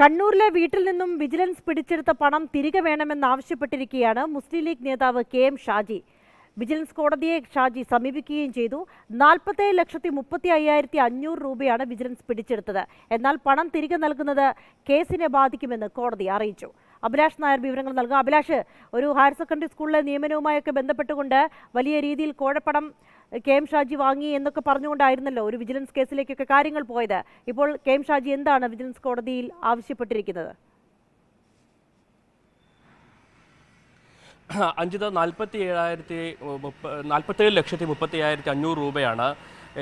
കണ്ണൂരിലെ വീട്ടിൽ നിന്നും വിജിലൻസ് പിടിച്ചെടുത്ത പണം തിരികെ വേണമെന്നാവശ്യപ്പെട്ടിരിക്കുകയാണ് മുസ്ലിം ലീഗ് നേതാവ് കെ എം ഷാജി വിജിലൻസ് കോടതിയെ ഷാജി സമീപിക്കുകയും ചെയ്തു നാൽപ്പത്തേഴ് ലക്ഷത്തി മുപ്പത്തി അയ്യായിരത്തി അഞ്ഞൂറ് രൂപയാണ് വിജിലൻസ് പിടിച്ചെടുത്തത് എന്നാൽ പണം തിരികെ നൽകുന്നത് കേസിനെ ബാധിക്കുമെന്ന് കോടതി അറിയിച്ചു അഭിലാഷ് നായർ വിവരങ്ങൾ നൽകുക അഭിലാഷ് ഒരു ഹയർ സെക്കൻഡറി സ്കൂളിലെ നിയമനവുമായൊക്കെ ബന്ധപ്പെട്ടുകൊണ്ട് വലിയ രീതിയിൽ കോഴപ്പണം കെ എം ഷാജി വാങ്ങി എന്നൊക്കെ പറഞ്ഞുകൊണ്ടായിരുന്നല്ലോ ഒരു വിജിലൻസ് കേസിലേക്കൊക്കെ കാര്യങ്ങൾ പോയത് ഇപ്പോൾ കെ എം ഷാജി എന്താണ് വിജിലൻസ് കോടതിയിൽ ആവശ്യപ്പെട്ടിരിക്കുന്നത് അഞ്ചിത നാൽപ്പത്തി ഏഴായിരത്തി മുപ്പ നാൽപ്പത്തേഴ് ലക്ഷത്തി മുപ്പത്തി അയ്യായിരത്തി അഞ്ഞൂറ് രൂപയാണ്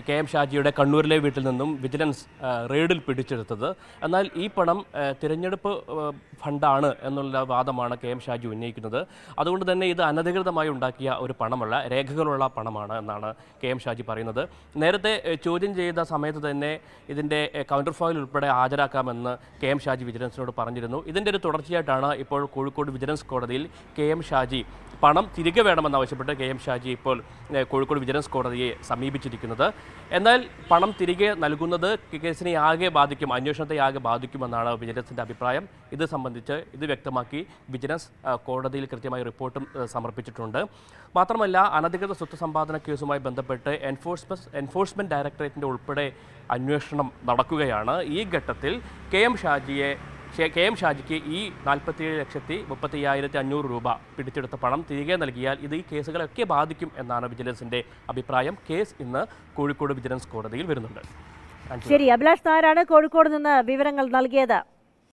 കെ എം ഷാജിയുടെ കണ്ണൂരിലെ വീട്ടിൽ നിന്നും വിജിലൻസ് റെയ്ഡിൽ പിടിച്ചെടുത്തത് എന്നാൽ ഈ പണം തിരഞ്ഞെടുപ്പ് ഫണ്ടാണ് എന്നുള്ള വാദമാണ് കെ എം ഷാജി ഉന്നയിക്കുന്നത് അതുകൊണ്ട് തന്നെ ഇത് അനധികൃതമായി ഉണ്ടാക്കിയ ഒരു പണമല്ല രേഖകളുള്ള പണമാണ് എന്നാണ് കെ എം ഷാജി പറയുന്നത് നേരത്തെ ചോദ്യം ചെയ്ത സമയത്ത് തന്നെ ഇതിൻ്റെ കൗണ്ടർ ഫോയിൽ ഉൾപ്പെടെ ഹാജരാക്കാമെന്ന് കെ എം ഷാജി വിജിലൻസിനോട് പറഞ്ഞിരുന്നു ഇതിൻ്റെ ഒരു തുടർച്ചയായിട്ടാണ് ഇപ്പോൾ കോഴിക്കോട് വിജിലൻസ് കോടതിയിൽ കെ എം ഷാജി പണം തിരികെ വേണമെന്നാവശ്യപ്പെട്ട് കെ എം ഷാജി ഇപ്പോൾ കോഴിക്കോട് വിജിലൻസ് കോടതിയെ സമീപിച്ചിരിക്കുന്നത് എന്നാൽ പണം തിരികെ നൽകുന്നത് കേസിനെ ആകെ ബാധിക്കും അന്വേഷണത്തെ ആകെ ബാധിക്കുമെന്നാണ് വിജിലൻസിൻ്റെ അഭിപ്രായം ഇത് സംബന്ധിച്ച് ഇത് വ്യക്തമാക്കി വിജിലൻസ് കോടതിയിൽ കൃത്യമായ റിപ്പോർട്ടും സമർപ്പിച്ചിട്ടുണ്ട് മാത്രമല്ല അനധികൃത സ്വത്ത് സമ്പാദന കേസുമായി ബന്ധപ്പെട്ട് എൻഫോഴ്സ്മെന്റ് എൻഫോഴ്സ്മെൻറ്റ് ഡയറക്ടറേറ്റിൻ്റെ ഉൾപ്പെടെ അന്വേഷണം നടക്കുകയാണ് ഈ ഘട്ടത്തിൽ കെ എം ഷാജിയെ കെ എം ഷാജിക്ക് ഈ നാൽപ്പത്തിയേഴ് ലക്ഷത്തി മുപ്പത്തി അയ്യായിരത്തി അഞ്ഞൂറ് രൂപ പിടിച്ചെടുത്ത പണം തിരികെ നൽകിയാൽ ഇത് ഈ കേസുകളൊക്കെ ബാധിക്കും എന്നാണ് വിജിലൻസിന്റെ അഭിപ്രായം കേസ് ഇന്ന് കോഴിക്കോട് വിജിലൻസ് കോടതിയിൽ വരുന്നുണ്ട് ശരി അഭിലാഷ് നായരാണ് കോഴിക്കോട് നിന്ന് വിവരങ്ങൾ നൽകിയത്